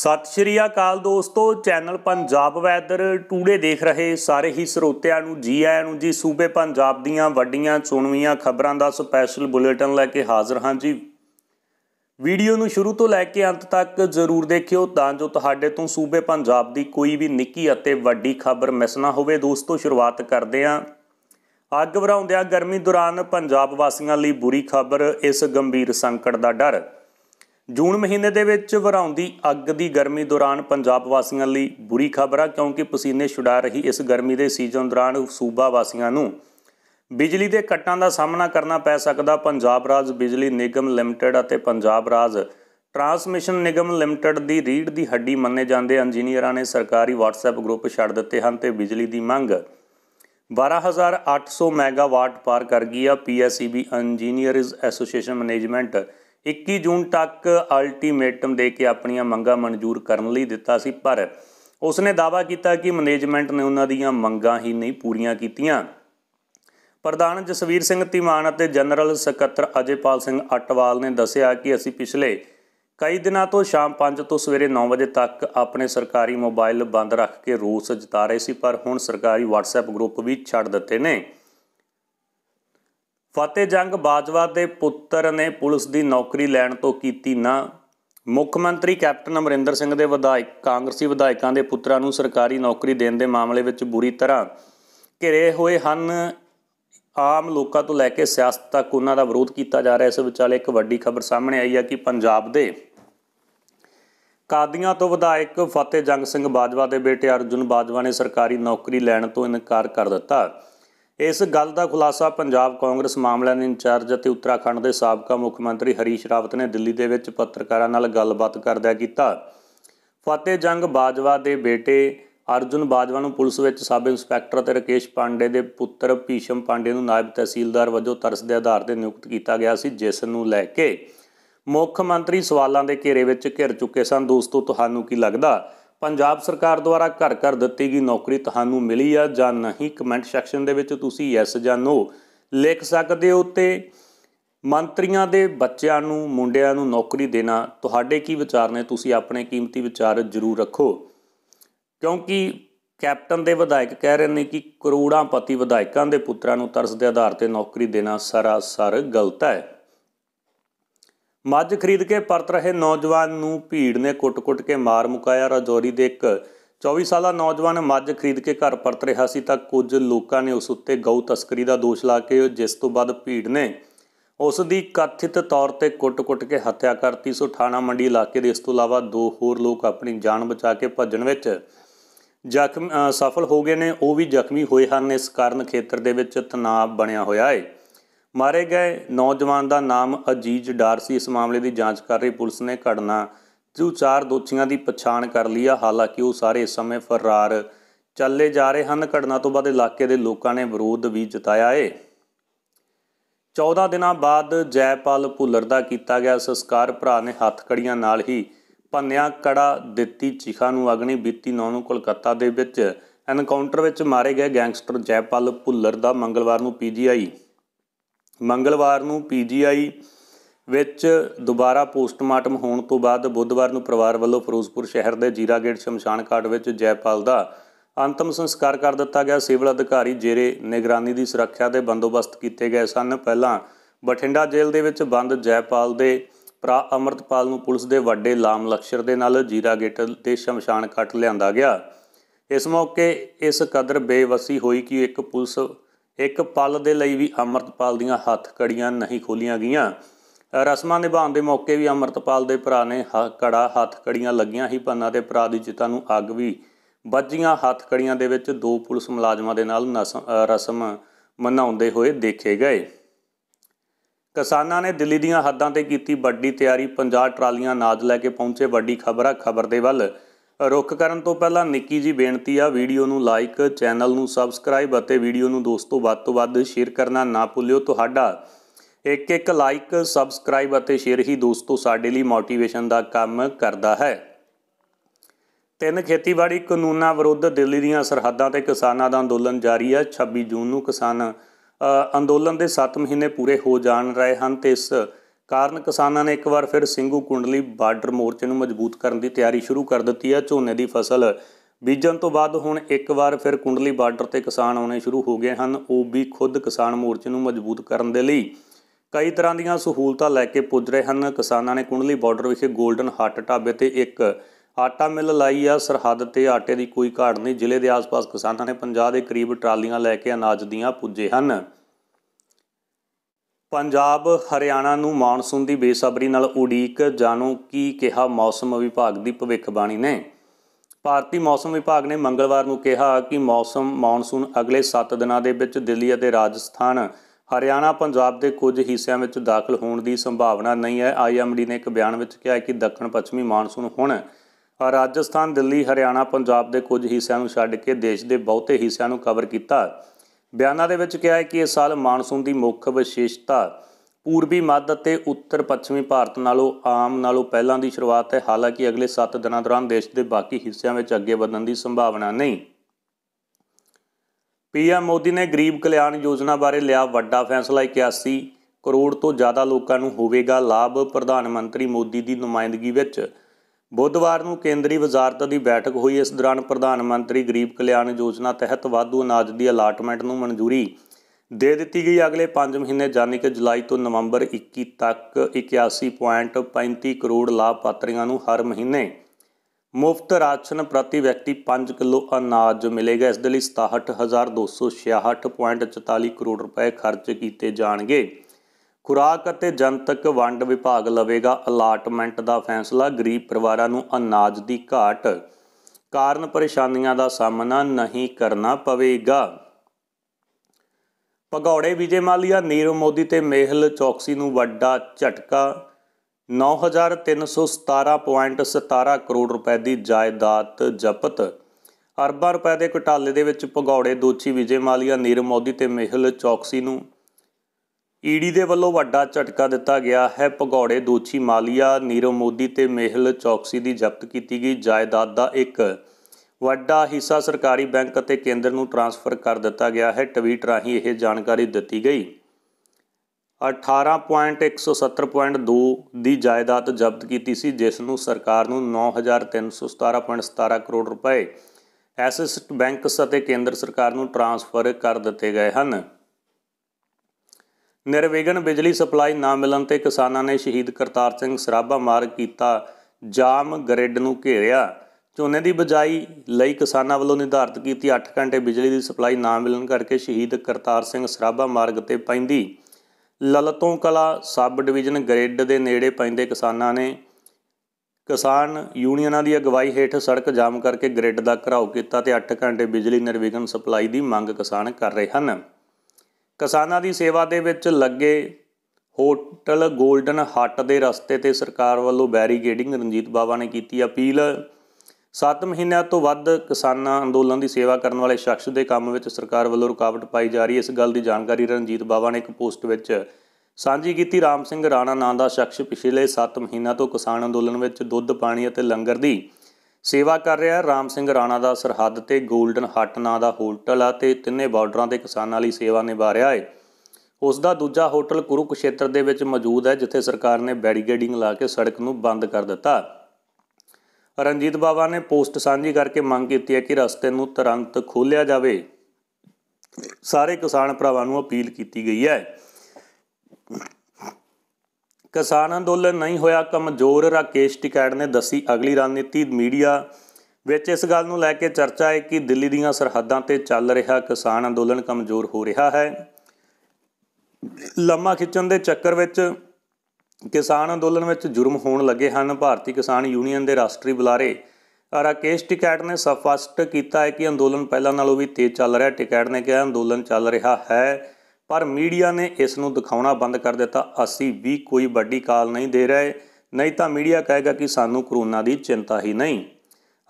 ਸਤਿ ਸ਼੍ਰੀ ਅਕਾਲ ਦੋਸਤੋ channel Punjab weather today ਦੇਖ ਰਹੇ ਸਾਰੇ ਹੀ ਸਰੋਤਿਆਂ ਨੂੰ ਜੀ ਆਇਆਂ ਨੂੰ ਜੀ ਸੂਬੇ ਪੰਜਾਬ ਦੀਆਂ ਵੱਡੀਆਂ ਚੁਣਵੀਆਂ ਖਬਰਾਂ ਦਾ ਸਪੈਸ਼ਲ ਬੁਲੇਟਿਨ ਲੈ ਕੇ ਹਾਜ਼ਰ ਹਾਂ ਜੀ ਵੀਡੀਓ ਨੂੰ ਸ਼ੁਰੂ ਤੋਂ ਲੈ ਕੇ ਅੰਤ ਤੱਕ ਜ਼ਰੂਰ ਦੇਖਿਓ ਤਾਂ ਜੋ ਤੁਹਾਡੇ ਤੋਂ ਸੂਬੇ ਪੰਜਾਬ ਦੀ ਕੋਈ ਵੀ ਨਿੱਕੀ ਅਤੇ ਵੱਡੀ ਖਬਰ ਮਿਸ ਨਾ ਹੋਵੇ ਦੋਸਤੋ ਸ਼ੁਰੂਆਤ ਕਰਦੇ ਹਾਂ ਅੱਗ ਵਰਾਉਂਦਿਆਂ ਗਰਮੀ ਦੌਰਾਨ ਪੰਜਾਬ ਵਾਸੀਆਂ ਲਈ ਬੁਰੀ ਖਬਰ ਇਸ ਗੰਭੀਰ ਸੰਕਟ ਦਾ ਡਰ ਜੂਨ ਮਹੀਨੇ ਦੇ ਵਿੱਚ ਵਰਾਉਂਦੀ ਅੱਗ ਦੀ ਗਰਮੀ ਦੌਰਾਨ ਪੰਜਾਬ ਵਾਸੀਆਂ ਲਈ ਬੁਰੀ ਖਬਰ ਆ ਕਿਉਂਕਿ ਪਸੀਨੇ ਛੁਡਾ ਰਹੀ ਇਸ ਗਰਮੀ ਦੇ ਸੀਜ਼ਨ ਦੌਰਾਨ ਸੂਬਾ ਵਾਸੀਆਂ ਨੂੰ ਬਿਜਲੀ ਦੇ ਕੱਟਾਂ ਦਾ ਸਾਹਮਣਾ ਕਰਨਾ ਪੈ ਸਕਦਾ ਪੰਜਾਬ ਰਾਜ ਬਿਜਲੀ ਨਿਗਮ ਲਿਮਟਿਡ ਅਤੇ ਪੰਜਾਬ ਰਾਜ ਟਰਾਂਸਮਿਸ਼ਨ ਨਿਗਮ ਲਿਮਟਿਡ ਦੀ ਰੀੜ ਦੀ ਹੱਡੀ ਮੰਨੇ ਜਾਂਦੇ ਇੰਜੀਨੀਅਰਾਂ ਨੇ ਸਰਕਾਰੀ WhatsApp ਗਰੁੱਪ ਛੱਡ ਦਿੱਤੇ ਹਨ ਤੇ ਬਿਜਲੀ ਦੀ ਮੰਗ 12800 ਮੈਗਾਵਾਟ ਪਾਰ ਕਰ ਗਈ ਆ PSEB engineers association management 21 June ਤੱਕ ਅਲਟੀਮੇਟਮ ਦੇ ਕੇ ਆਪਣੀਆਂ ਮੰਗਾਂ ਮਨਜ਼ੂਰ ਕਰਨ ਲਈ ਦਿੱਤਾ ਸੀ ਪਰ ਉਸਨੇ ਦਾਵਾ ਕੀਤਾ ਕਿ ਮੈਨੇਜਮੈਂਟ ਨੇ ਉਹਨਾਂ ਦੀਆਂ ਮੰਗਾਂ ਹੀ ਨਹੀਂ ਪੂਰੀਆਂ ਕੀਤੀਆਂ ਪ੍ਰਧਾਨ ਜਸਵੀਰ ਸਿੰਘ ਧੀਮਾਨ ਅਤੇ ਜਨਰਲ ਸਕੱਤਰ ਅਜੇਪਾਲ ਸਿੰਘ ਅਟਵਾਲ ਨੇ ਦੱਸਿਆ ਕਿ ਅਸੀਂ ਪਿਛਲੇ ਕਈ ਦਿਨਾਂ ਤੋਂ ਸ਼ਾਮ 5 ਤੋਂ ਸਵੇਰੇ 9 ਵਜੇ ਤੱਕ ਆਪਣੇ ਸਰਕਾਰੀ ਮੋਬਾਈਲ ਬੰਦ ਰੱਖ ਕੇ ਰੋਸ ਜਤਾ ਰਹੇ ਸੀ ਪਰ ਹੁਣ ਸਰਕਾਰੀ WhatsApp ਗਰੁੱਪ ਵੀ ਛੱਡ ਦਿੱਤੇ ਨੇ ਫਤਿਹ ਜੰਗ ਬਾਜਵਾ ਦੇ ਪੁੱਤਰ ਨੇ ਪੁਲਿਸ ਦੀ ਨੌਕਰੀ ਲੈਣ ਤੋਂ ਕੀਤੀ ਨਾ ਮੁੱਖ ਮੰਤਰੀ ਕੈਪਟਨ ਅਮਰਿੰਦਰ ਸਿੰਘ ਦੇ ਵਿਧਾਇਕ ਕਾਂਗਰਸੀ ਵਿਧਾਇਕਾਂ ਦੇ ਪੁੱਤਰਾਂ ਨੂੰ ਸਰਕਾਰੀ ਨੌਕਰੀ ਦੇਣ ਦੇ ਮਾਮਲੇ ਵਿੱਚ ਬੁਰੀ ਤਰ੍ਹਾਂ ਘਿਰੇ ਹੋਏ ਹਨ ਆਮ ਲੋਕਾਂ ਤੋਂ ਲੈ ਕੇ ਸਿਆਸਤ ਤੱਕ ਉਹਨਾਂ ਦਾ ਵਿਰੋਧ ਕੀਤਾ ਜਾ ਰਿਹਾ ਇਸ ਵਿਚਾਲੇ ਇੱਕ ਵੱਡੀ ਖਬਰ ਸਾਹਮਣੇ ਆਈ ਹੈ ਕਿ ਪੰਜਾਬ ਦੇ ਕਾਦੀਆਂ ਤੋਂ ਵਿਧਾਇਕ ਫਤਿਹ ਜੰਗ ਸਿੰਘ ਬਾਜਵਾ ਦੇ ਬੇਟੇ ਅਰਜੁਨ ਬਾਜਵਾ ਨੇ ਸਰਕਾਰੀ ਨੌਕਰੀ ਲੈਣ ਤੋਂ ਇਨਕਾਰ ਕਰ ਦਿੱਤਾ ਇਸ ਗੱਲ ਦਾ ਖੁਲਾਸਾ ਪੰਜਾਬ ਕਾਂਗਰਸ ਮਾਮਲਿਆਂ ਦੇ ਇੰਚਾਰਜ ਅਤੇ ਉੱਤਰਾਖੰਡ ਦੇ ਸਾਬਕਾ ਮੁੱਖ ਮੰਤਰੀ ਹਰੀਸ਼ ਰਾਵਤ ਨੇ ਦਿੱਲੀ ਦੇ ਵਿੱਚ ਪੱਤਰਕਾਰਾਂ ਨਾਲ ਗੱਲਬਾਤ ਕਰਦਿਆਂ ਕੀਤਾ ਫਤਿਹ ਜੰਗ ਬਾਜਵਾ ਦੇ ਬੇਟੇ ਅਰਜੁਨ ਬਾਜਵਾ ਨੂੰ ਪੁਲਿਸ ਵਿੱਚ ਸਬ ਇੰਸਪੈਕਟਰ ਅਤੇ ਰਕੇਸ਼ ਪਾਂਡੇ ਦੇ ਪੁੱਤਰ ਭੀਸ਼ਮ ਪਾਂਡੇ ਨੂੰ ਨਾਇਬ ਤਹਿਸੀਲਦਾਰ ਵਜੋਂ ਤਰਸ ਦੇ ਆਧਾਰ ਤੇ ਨਿਯੁਕਤ ਕੀਤਾ ਗਿਆ ਸੀ ਜਿਸ ਨੂੰ ਲੈ ਕੇ ਮੁੱਖ ਮੰਤਰੀ ਸਵਾਲਾਂ ਦੇ ਘੇਰੇ ਵਿੱਚ ਘਿਰ ਚੁੱਕੇ ਸਨ ਦੋਸਤੋ ਤੁਹਾਨੂੰ ਕੀ ਲੱਗਦਾ ਪੰਜਾਬ ਸਰਕਾਰ ਦੁਆਰਾ ਘਰ ਘਰ ਦਿੱਤੀ ਗਈ ਨੌਕਰੀ ਤੁਹਾਨੂੰ ਮਿਲੀ ਆ ਜਾਂ ਨਹੀਂ ਕਮੈਂਟ ਸੈਕਸ਼ਨ ਦੇ ਵਿੱਚ ਤੁਸੀਂ ਯੈਸ ਜਾਂ ਨੋ ਲਿਖ ਸਕਦੇ ਹੋ ਤੇ ਮੰਤਰੀਆਂ ਦੇ ਬੱਚਿਆਂ ਨੂੰ ਮੁੰਡਿਆਂ ਨੂੰ ਨੌਕਰੀ ਦੇਣਾ ਤੁਹਾਡੇ ਕੀ ਵਿਚਾਰ ਨੇ ਤੁਸੀਂ ਆਪਣੇ ਕੀਮਤੀ ਵਿਚਾਰ ਜ਼ਰੂਰ ਰੱਖੋ ਕਿਉਂਕਿ ਕੈਪਟਨ ਦੇ ਵਿਧਾਇਕ ਕਹਿ ਰਹੇ ਨੇ ਕਿ ਕਰੋੜਾਂ ਪਤੀ ਵਿਧਾਇਕਾਂ ਦੇ ਪੁੱਤਰਾਂ ਨੂੰ ਤਰਸ ਦੇ ਆਧਾਰ ਤੇ ਨੌਕਰੀ ਦੇਣਾ ਸਰਾਸਰ ਗਲਤ ਹੈ ਮੱਝ ਖਰੀਦ ਕੇ ਪਰਤ ਰਹੇ ਨੌਜਵਾਨ ਨੂੰ ਭੀੜ ਨੇ ਕੁੱਟ-ਕੁੱਟ ਕੇ ਮਾਰ ਮੁਕਾਇਆ ਰਾਜੌਰੀ ਦੇ ਇੱਕ 24 ਸਾਲਾ ਨੌਜਵਾਨ ਮੱਝ ਖਰੀਦ ਕੇ ਘਰ ਪਰਤ ਰਿਹਾ ਸੀ ਤਾਂ ਕੁਝ ਲੋਕਾਂ ਨੇ ਉਸ ਉੱਤੇ ਗਊ ਤਸਕਰੀ ਦਾ ਦੋਸ਼ ਲਾ ਕੇ ਜਿਸ ਤੋਂ ਬਾਅਦ ਭੀੜ ਨੇ ਉਸ ਦੀ ਕਥਿਤ ਤੌਰ ਤੇ ਕੁੱਟ-ਕੁੱਟ ਕੇ ਹੱਤਿਆ ਕਰਤੀ ਸੋ ਥਾਣਾ ਮੰਡੀ ਇਲਾਕੇ ਦੇ ਇਸ ਤੋਂ ਇਲਾਵਾ ਦੋ ਹੋਰ ਲੋਕ ਆਪਣੀ ਜਾਨ ਬਚਾ ਕੇ ਭੱਜਣ ਵਿੱਚ ਜ਼ਖਮ ਸਫਲ ਹੋ ਗਏ ਨੇ ਉਹ ਵੀ ਜ਼ਖਮੀ ਹੋਏ ਹਨ ਇਸ ਕਾਰਨ ਖੇਤਰ ਦੇ ਵਿੱਚ ਤਣਾਅ ਬਣਿਆ ਹੋਇਆ ਹੈ ਮਾਰੇ ਗਏ ਨੌਜਵਾਨ ਦਾ ਨਾਮ ਅਜੀਜ਼ ਡਾਰ ਸੀ ਇਸ ਮਾਮਲੇ ਦੀ ਜਾਂਚ ਕਰ ਰਹੀ ਪੁਲਿਸ ਨੇ ਘਟਨਾ ਜੋ ਚਾਰ ਦੋਚੀਆਂ ਦੀ ਪਛਾਣ ਕਰ ਲਈ ਆ ਹਾਲਾਂਕਿ ਉਹ ਸਾਰੇ ਇਸ ਸਮੇਂ ਫਰਾਰ ਚੱਲੇ ਜਾ ਰਹੇ ਹਨ ਘਟਨਾ ਤੋਂ ਬਾਅਦ ਇਲਾਕੇ ਦੇ ਲੋਕਾਂ ਨੇ ਵਿਰੋਧ ਵੀ ਜਤਾਇਆ ਏ 14 ਦਿਨਾਂ ਬਾਅਦ ਜੈਪਾਲ ਭੁੱਲਰ ਦਾ ਕੀਤਾ ਗਿਆ ਸੰਸਕਾਰ ਭਰਾ ਨੇ ਹੱਥਕੜੀਆਂ ਨਾਲ ਹੀ ਪੰਨਿਆ ਕੜਾ ਦਿੱਤੀ ਚਿਖਾ ਨੂੰ ਅਗਨੀ ਬੀਤੀ 9 ਨੂੰ ਕੋਲਕਾਤਾ ਦੇ ਵਿੱਚ ਐਨਕਾਊਂਟਰ ਵਿੱਚ ਮਾਰੇ ਗਏ ਗੈਂਗਸਟਰ ਜੈਪਾਲ ਭੁੱਲਰ ਦਾ ਮੰਗਲਵਾਰ ਨੂੰ ਪੀਜੀਆਈ ਮੰਗਲਵਾਰ ਨੂੰ ਪੀਜੀਆਈ ਵਿੱਚ ਦੁਬਾਰਾ ਪੋਸਟਮਾਰਟਮ ਹੋਣ ਤੋਂ ਬਾਅਦ ਬੁੱਧਵਾਰ ਨੂੰ ਪਰਿਵਾਰ ਵੱਲੋਂ ਫਿਰੋਜ਼ਪੁਰ ਸ਼ਹਿਰ ਦੇ ਜੀਰਾ ਗੇਟ ਸ਼ਮਸ਼ਾਨ ਘਾਟ ਵਿੱਚ ਜੈਪਾਲ ਦਾ ਅੰਤਮ ਸੰਸਕਾਰ ਕਰ ਦਿੱਤਾ ਗਿਆ ਸਿਵਲ ਅਧਿਕਾਰੀ ਜੇਰੇ ਨਿਗਰਾਨੀ ਦੀ ਸੁਰੱਖਿਆ ਦੇ ਬੰਦੋਬਸਤ ਕੀਤੇ ਗਏ ਸਨ ਪਹਿਲਾਂ ਬਠਿੰਡਾ ਜੇਲ੍ਹ ਦੇ ਵਿੱਚ ਬੰਦ ਜੈਪਾਲ ਦੇ ਭਰਾ ਅਮਰਤਪਾਲ ਨੂੰ ਪੁਲਿਸ ਦੇ ਵੱਡੇ ਲਾਮ ਲਕਸ਼ਰ ਦੇ ਨਾਲ ਜੀਰਾ ਗੇਟ ਤੇ ਸ਼ਮਸ਼ਾਨ ਘਾਟ ਲਿਆਂਦਾ ਗਿਆ ਇਸ ਮੌਕੇ ਇਸ ਕਦਰ ਬੇਵਸੀ ਹੋਈ ਕਿ ਇੱਕ ਪੁਲਿਸ ਇੱਕ ਪਲ ਦੇ ਲਈ ਵੀ ਅਮਰਤਪਾਲ ਦੀਆਂ ਹੱਥ ਕੜੀਆਂ ਨਹੀਂ ਖੋਲੀਆਂ ਗਈਆਂ ਰਸਮਾਂ ਨਿਭਾਉਣ ਦੇ ਮੌਕੇ ਵੀ ਅਮਰਤਪਾਲ ਦੇ ਭਰਾ ਨੇ ਕੜਾ ਹੱਥ ਕੜੀਆਂ ਲੱਗੀਆਂ ਹੀ ਪੰਨਾ ਤੇ ਭਰਾ ਦੀ ਚਿਤਾ ਨੂੰ ਅੱਗ ਵੀ ਵੱਜੀਆਂ ਹੱਥ ਕੜੀਆਂ ਦੇ ਵਿੱਚ ਦੋ ਪੁਲਿਸ ਮੁਲਾਜ਼ਮਾਂ ਦੇ ਨਾਲ ਰਸਮ ਮਨਾਉਂਦੇ ਹੋਏ ਦੇਖੇ ਗਏ ਕਿਸਾਨਾਂ ਨੇ ਦਿੱਲੀ ਦੀਆਂ ਹੱਦਾਂ ਤੇ ਕੀਤੀ ਵੱਡੀ ਤਿਆਰੀ 50 ਟਰਾਲੀਆਂ ਨਾਜ ਲੈ ਕੇ ਪਹੁੰਚੇ ਵੱਡੀ ਖਬਰ ਆ ਖਬਰ ਦੇ ਵੱਲ ਰੁਕ ਕਰਨ ਤੋਂ ਪਹਿਲਾਂ ਨਿੱਕੀ ਜੀ ਬੇਨਤੀ ਆ ਵੀਡੀਓ ਨੂੰ ਲਾਈਕ ਚੈਨਲ ਨੂੰ ਸਬਸਕ੍ਰਾਈਬ ਅਤੇ ਵੀਡੀਓ ਨੂੰ ਦੋਸਤੋ ਵੱਧ ਤੋਂ ਵੱਧ ਸ਼ੇਅਰ ਕਰਨਾ ਨਾ ਭੁੱਲਿਓ ਤੁਹਾਡਾ ਇੱਕ ਇੱਕ ਲਾਈਕ ਸਬਸਕ੍ਰਾਈਬ ਅਤੇ ਸ਼ੇਅਰ ਹੀ ਦੋਸਤੋ ਸਾਡੇ ਲਈ ਮੋਟੀਵੇਸ਼ਨ ਦਾ ਕੰਮ ਕਰਦਾ ਹੈ ਤਿੰਨ ਖੇਤੀਬਾੜੀ ਕਾਨੂੰਨਾਂ ਵਿਰੁੱਧ ਦਿੱਲੀ ਦੀਆਂ ਸਰਹੱਦਾਂ ਤੇ ਕਿਸਾਨਾਂ ਦਾ ਅੰਦੋਲਨ ਜਾਰੀ ਹੈ 26 ਜੂਨ ਨੂੰ ਕਿਸਾਨ ਅੰਦੋਲਨ ਦੇ 7 ਮਹੀਨੇ ਪੂਰੇ ਹੋ ਜਾਣ ਰਹੇ ਹਨ ਤੇ ਇਸ ਕਾਰਨ ਕਿਸਾਨਾਂ ਨੇ ਇੱਕ ਵਾਰ ਫਿਰ ਸਿੰਘੂ ਕੁੰਡਲੀ ਬਾਰਡਰ ਮੋਰਚੇ ਨੂੰ ਮਜ਼ਬੂਤ ਕਰਨ ਦੀ ਤਿਆਰੀ ਸ਼ੁਰੂ ਕਰ ਦਿੱਤੀ ਹੈ ਝੋਨੇ ਦੀ ਫਸਲ ਬੀਜਣ ਤੋਂ ਬਾਅਦ ਹੁਣ ਇੱਕ ਵਾਰ ਫਿਰ ਕੁੰਡਲੀ ਬਾਰਡਰ ਤੇ ਕਿਸਾਨ ਆਉਣੇ ਸ਼ੁਰੂ ਹੋ ਗਏ ਹਨ ਉਹ ਵੀ ਖੁਦ ਕਿਸਾਨ ਮੋਰਚੇ ਨੂੰ ਮਜ਼ਬੂਤ ਕਰਨ ਦੇ ਲਈ ਕਈ ਤਰ੍ਹਾਂ ਦੀਆਂ ਸਹੂਲਤਾਂ ਲੈ ਕੇ ਪੁੱਜ ਰਹੇ ਹਨ ਕਿਸਾਨਾਂ ਨੇ ਕੁੰਡਲੀ ਬਾਰਡਰ ਵਿਖੇ 골ਡਨ ਹੱਟ ਢਾਬੇ ਤੇ ਇੱਕ ਆਟਾ ਮਿਲ ਲਾਈ ਆ ਸਰਹੱਦ ਤੇ ਆਟੇ ਦੀ ਕੋਈ ਘਾਟ ਨਹੀਂ ਜ਼ਿਲ੍ਹੇ ਦੇ ਆਸ-ਪਾਸ ਕਿਸਾਨਾਂ ਨੇ 50 ਦੇ ਕਰੀਬ ਟਰਾਲੀਆਂ ਲੈ ਕੇ ਅਨਾਜ ਦੀਆਂ ਪੁੱਜੇ ਹਨ ਪੰਜਾਬ ਹਰਿਆਣਾ ਨੂੰ ਮੌਨਸੂਨ ਦੀ ਬੇਸਬਰੀ ਨਾਲ ਉਡੀਕ ਜਾਣੋ ਕੀ ਕਿਹਾ ਮੌਸਮ ਵਿਭਾਗ ਦੀ ਭਵਿੱਖਬਾਣੀ ਨੇ ਭਾਰਤੀ ਮੌਸਮ ਵਿਭਾਗ ਨੇ ਮੰਗਲਵਾਰ ਨੂੰ ਕਿਹਾ ਕਿ ਮੌਸਮ ਮੌਨਸੂਨ ਅਗਲੇ 7 ਦਿਨਾਂ ਦੇ ਵਿੱਚ ਦਿੱਲੀ ਅਤੇ ਰਾਜਸਥਾਨ ਹਰਿਆਣਾ ਪੰਜਾਬ ਦੇ ਕੁਝ ਹਿੱਸਿਆਂ ਵਿੱਚ ਦਾਖਲ ਹੋਣ ਦੀ ਸੰਭਾਵਨਾ ਨਹੀਂ ਹੈ ਆਈਐਮਡੀ ਨੇ ਇੱਕ ਬਿਆਨ ਵਿੱਚ ਕਿਹਾ ਕਿ ਦੱਖਣ ਪੱਛਮੀ ਮੌਨਸੂਨ ਹੁਣ ਰਾਜਸਥਾਨ ਦਿੱਲੀ ਹਰਿਆਣਾ ਪੰਜਾਬ ਦੇ ਕੁਝ ਹਿੱਸਿਆਂ ਨੂੰ ਛੱਡ ਕੇ ਦੇਸ਼ ਦੇ ਬਹੁਤੇ ਹਿੱਸਿਆਂ ਨੂੰ ਕਵਰ ਕੀਤਾ ਬਿਆਨਾਂ ਦੇ ਵਿੱਚ ਕਿਹਾ ਹੈ ਕਿ ਇਸ ਸਾਲ ਮਾਨਸੂਨ ਦੀ ਮੁੱਖ ਵਿਸ਼ੇਸ਼ਤਾ ਪੂਰਬੀ ਮੱਧ ਅਤੇ ਉੱਤਰ ਪੱਛਮੀ ਭਾਰਤ ਨਾਲੋਂ ਆਮ ਨਾਲੋਂ ਪਹਿਲਾਂ ਦੀ ਸ਼ੁਰੂਆਤ ਹੈ ਹਾਲਾਂਕਿ ਅਗਲੇ 7 ਦਿਨਾਂ ਦੌਰਾਨ ਦੇਸ਼ ਦੇ ਬਾਕੀ ਹਿੱਸਿਆਂ ਵਿੱਚ ਅੱਗੇ ਵਧਣ ਦੀ ਸੰਭਾਵਨਾ ਨਹੀਂ ਪੀਐਮ ਮੋਦੀ ਨੇ ਗਰੀਬ ਕਲਿਆਣ ਯੋਜਨਾ ਬਾਰੇ ਲਿਆ ਵੱਡਾ ਫੈਸਲਾ 81 ਕਰੋੜ ਤੋਂ ਜ਼ਿਆਦਾ ਲੋਕਾਂ ਨੂੰ ਹੋਵੇਗਾ ਲਾਭ ਪ੍ਰਧਾਨ ਮੰਤਰੀ ਮੋਦੀ ਦੀ ਨੁਮਾਇੰਦਗੀ ਵਿੱਚ ਬੁੱਧਵਾਰ ਨੂੰ ਕੇਂਦਰੀ ਵਜ਼ਾਰਤ ਦੀ ਬੈਠਕ ਹੋਈ ਇਸ ਦੌਰਾਨ ਪ੍ਰਧਾਨ ਮੰਤਰੀ ਗਰੀਬ ਕਲਿਆਣ ਯੋਜਨਾ ਤਹਿਤ ਵਾਧੂ ਅਨਾਜ ਦੀ ਅਲਾਟਮੈਂਟ ਨੂੰ ਮਨਜ਼ੂਰੀ ਦੇ ਦਿੱਤੀ ਗਈ ਅਗਲੇ 5 ਮਹੀਨੇ ਜਾਨੀ ਕਿ ਜੁਲਾਈ ਤੋਂ ਨਵੰਬਰ 21 ਤੱਕ 81.35 ਕਰੋੜ ਲਾਭਪਾਤਰੀਆਂ ਨੂੰ ਹਰ ਮਹੀਨੇ ਮੁਫਤ ਰਾਸ਼ਨ ਪ੍ਰਤੀ ਵਿਅਕਤੀ 5 ਕਿਲੋ ਅਨਾਜ ਮਿਲੇਗਾ ਇਸ ਦੇ ਲਈ 67266.44 ਕਰੋੜ ਰੁਪਏ ਖਰਚ ਕੀਤੇ ਜਾਣਗੇ ਖੁਰਾਕ ਅਤੇ ਜਨਤਕ ਵੰਡ ਵਿਭਾਗ ਲਵੇਗਾ ਅਲਾਟਮੈਂਟ ਦਾ ਫੈਸਲਾ ਗਰੀਬ ਪਰਿਵਾਰਾਂ ਨੂੰ ਅਨਾਜ ਦੀ ਘਾਟ ਕਾਰਨ ਪਰੇਸ਼ਾਨੀਆਂ ਦਾ ਸਾਹਮਣਾ ਨਹੀਂ ਕਰਨਾ ਪਵੇਗਾ ਭਗੌੜੇ ਵਿਜੇ ਮਾਲੀਆ ਨੀਰਵ ਮੋਦੀ ਤੇ ਮੇਹਲ ਚੌਕਸੀ ਨੂੰ ਵੱਡਾ ਝਟਕਾ 9317.17 ਕਰੋੜ ਰੁਪਏ ਦੀ ਜਾਇਦਾਦ ਜ਼ਬਤ ਅਰਬਾਂ ਰੁਪਏ ਦੇ ਘਟਾਲੇ ਦੇ ਵਿੱਚ ਭਗੌੜੇ ਦੋਚੀ ਵਿਜੇ ਮਾਲੀਆ ਨੀਰਵ ਮੋਦੀ ਤੇ ਮੇਹਲ ਚੌਕਸੀ ਨੂੰ ਈਡੀ ਦੇ ਵੱਲੋਂ ਵੱਡਾ ਝਟਕਾ ਦਿੱਤਾ ਗਿਆ ਹੈ ਭਗੌੜੇ ਦੋਛੀ ਮਾਲੀਆ ਨੀਰਵ ਮੋਦੀ ਤੇ ਮਹਿਲ ਚੌਕਸੀ ਦੀ ਜ਼ਬਤ ਕੀਤੀ ਗਈ ਜਾਇਦਾਦ ਦਾ ਇੱਕ ਵੱਡਾ ਹਿੱਸਾ ਸਰਕਾਰੀ ਬੈਂਕ ਅਤੇ ਕੇਂਦਰ ਨੂੰ ਟ੍ਰਾਂਸਫਰ ਕਰ ਦਿੱਤਾ ਗਿਆ ਹੈ ਟਵੀਟ ਰਾਹੀਂ ਇਹ ਜਾਣਕਾਰੀ ਦਿੱਤੀ ਗਈ 18.170.2 ਦੀ ਜਾਇਦਾਦ ਜ਼ਬਤ ਕੀਤੀ ਸੀ ਜਿਸ ਨੂੰ ਸਰਕਾਰ ਨੂੰ 9317.17 ਕਰੋੜ ਰੁਪਏ ਐਸਿਸਟ ਬੈਂਕਸ ਅਤੇ ਕੇਂਦਰ ਸਰਕਾਰ ਨੂੰ ਟ੍ਰਾਂਸਫਰ ਕਰ ਦਿੱਤੇ ਗਏ ਹਨ ਨਿਰਵਿਘਨ ਬਿਜਲੀ ਸਪਲਾਈ ਨਾ ਮਿਲਣ ਤੇ ਕਿਸਾਨਾਂ ਨੇ ਸ਼ਹੀਦ ਕਰਤਾਰ ਸਿੰਘ ਸਰਾਭਾ ਮਾਰਗ ਕੀਤਾ ਜਾਮ ਗ੍ਰਿਡ ਨੂੰ ਘੇਰਿਆ ਝੋਨੇ ਦੀ ਬਜਾਈ ਲਈ ਕਿਸਾਨਾਂ ਵੱਲੋਂ ਨਿਰਧਾਰਤ ਕੀਤੀ 8 ਘੰਟੇ ਬਿਜਲੀ ਦੀ ਸਪਲਾਈ ਨਾ ਮਿਲਣ ਕਰਕੇ ਸ਼ਹੀਦ ਕਰਤਾਰ ਸਿੰਘ ਸਰਾਭਾ ਮਾਰਗ ਤੇ ਪੈਂਦੀ ਲਲਤੋਂ ਕਲਾ ਸਬ ਡਿਵੀਜ਼ਨ ਗ੍ਰਿਡ ਦੇ ਨੇੜੇ ਪੈਂਦੇ ਕਿਸਾਨਾਂ ਨੇ ਕਿਸਾਨ ਯੂਨੀਅਨਾਂ ਦੀ ਅਗਵਾਈ ਹੇਠ ਸੜਕ ਜਾਮ ਕਰਕੇ ਗ੍ਰਿਡ ਦਾ ਘਰਾਓ ਕੀਤਾ ਤੇ 8 ਘੰਟੇ ਬਿਜਲੀ ਨਿਰਵਿਘਨ ਸਪਲਾਈ ਦੀ ਮੰਗ ਕਿਸਾਨ ਕਰ ਰਹੇ ਹਨ ਕਿਸਾਨਾਂ ਦੀ ਸੇਵਾ ਦੇ ਵਿੱਚ ਲੱਗੇ ਹੋਟਲ 골ਡਨ ਹੱਟ ਦੇ ਰਸਤੇ ਤੇ ਸਰਕਾਰ ਵੱਲੋਂ ਬੈਰੀਗੇਡਿੰਗ ਰਣਜੀਤ ਬਾਵਾ ਨੇ ਕੀਤੀ ਅਪੀਲ 7 ਮਹੀਨਿਆਂ ਤੋਂ ਵੱਧ ਕਿਸਾਨਾਂ ਅੰਦੋਲਨ ਦੀ ਸੇਵਾ ਕਰਨ ਵਾਲੇ ਸ਼ਖਸ ਦੇ ਕੰਮ ਵਿੱਚ ਸਰਕਾਰ ਵੱਲੋਂ ਰੁਕਾਵਟ ਪਾਈ ਜਾ ਰਹੀ ਹੈ ਇਸ ਗੱਲ ਦੀ ਜਾਣਕਾਰੀ ਰਣਜੀਤ ਬਾਵਾ ਨੇ ਇੱਕ ਪੋਸਟ ਵਿੱਚ ਸਾਂਝੀ ਕੀਤੀ ਰਾਮ ਸਿੰਘ ਰਾਣਾ ਨਾਂ ਦਾ ਸ਼ਖਸ ਪਿਛਲੇ 7 ਮਹੀਨਿਆਂ ਤੋਂ ਕਿਸਾਨ ਅੰਦੋਲਨ ਵਿੱਚ ਦੁੱਧ ਪਾਣੀ ਅਤੇ ਲੰਗਰ ਦੀ ਸੇਵਾ ਕਰ ਰਿਹਾ ਰਾਮ ਸਿੰਘ ਰਾਣਾ ਦਾ ਸਰਹੱਦ ਤੇ 골ਡਨ ਹਟ ਨਾਂ ਦਾ ਹੋਟਲ ਆ ਤੇ ਤਿੰਨੇ ਬਾਰਡਰਾਂ ਦੇ ਕਿਸਾਨਾਂ ਲਈ ਸੇਵਾ ਨਿਭਾ ਰਿਹਾ ਹੈ ਉਸ ਦਾ ਦੂਜਾ ਹੋਟਲ ਖੇਤਰ ਦੇ ਵਿੱਚ ਮੌਜੂਦ ਹੈ ਜਿੱਥੇ ਸਰਕਾਰ ਨੇ ਬੈਰੀਗੇਡਿੰਗ ਲਾ ਕੇ ਸੜਕ ਨੂੰ ਬੰਦ ਕਰ ਦਿੱਤਾ ਰਣਜੀਤ ਬਾਵਾ ਨੇ ਪੋਸਟ ਸਾਂਝੀ ਕਰਕੇ ਮੰਗ ਕੀਤੀ ਹੈ ਕਿ ਰਸਤੇ ਨੂੰ ਤੁਰੰਤ ਖੋਲ੍ਹਿਆ ਜਾਵੇ ਸਾਰੇ ਕਿਸਾਨ ਭਰਾਵਾਂ ਨੂੰ ਅਪੀਲ ਕੀਤੀ ਗਈ ਹੈ ਕਿਸਾਨ ਅੰਦੋਲਨ ਨਹੀਂ ਹੋਇਆ ਕਮਜ਼ੋਰ ਰਾਕੇਸ਼ ਟਿਕੈੜ ਨੇ ਦੱਸੀ ਅਗਲੀ ਰਣਨੀਤੀ ਮੀਡੀਆ ਵਿੱਚ ਇਸ ਗੱਲ ਨੂੰ ਲੈ ਕੇ ਚਰਚਾ ਹੈ ਕਿ ਦਿੱਲੀ ਦੀਆਂ ਸਰਹੱਦਾਂ ਤੇ ਚੱਲ ਰਿਹਾ ਕਿਸਾਨ ਅੰਦੋਲਨ ਕਮਜ਼ੋਰ ਹੋ ਰਿਹਾ ਹੈ ਲੰਮਾ ਖਿੱਚਣ ਦੇ ਚੱਕਰ ਵਿੱਚ ਕਿਸਾਨ ਅੰਦੋਲਨ ਵਿੱਚ ਜੁਰਮ ਹੋਣ ਲੱਗੇ ਹਨ ਭਾਰਤੀ ਕਿਸਾਨ ਯੂਨੀਅਨ ਦੇ ਰਾਸ਼ਟਰੀ ਬੁਲਾਰੇ ਰਾਕੇਸ਼ ਟਿਕੈੜ ਨੇ ਸਫਾਸਟ ਕੀਤਾ ਹੈ ਕਿ ਅੰਦੋਲਨ ਪਹਿਲਾਂ ਨਾਲੋਂ ਵੀ ਤੇਜ਼ ਚੱਲ ਰਿਹਾ ਟਿਕੈੜ ਨੇ ਕਿਹਾ ਅੰਦੋਲਨ ਚੱਲ ਰਿਹਾ ਹੈ ਪਰ ਮੀਡੀਆ ਨੇ ਇਸ ਨੂੰ ਦਿਖਾਉਣਾ ਬੰਦ ਕਰ ਦਿੱਤਾ ਅਸੀਂ ਵੀ ਕੋਈ ਵੱਡੀ ਕਾਲ ਨਹੀਂ ਦੇ ਰਹੇ ਨਹੀਂ ਤਾਂ ਮੀਡੀਆ ਕਹੇਗਾ ਕਿ ਸਾਨੂੰ ਕਰੋਨਾ ਦੀ ਚਿੰਤਾ ਹੀ ਨਹੀਂ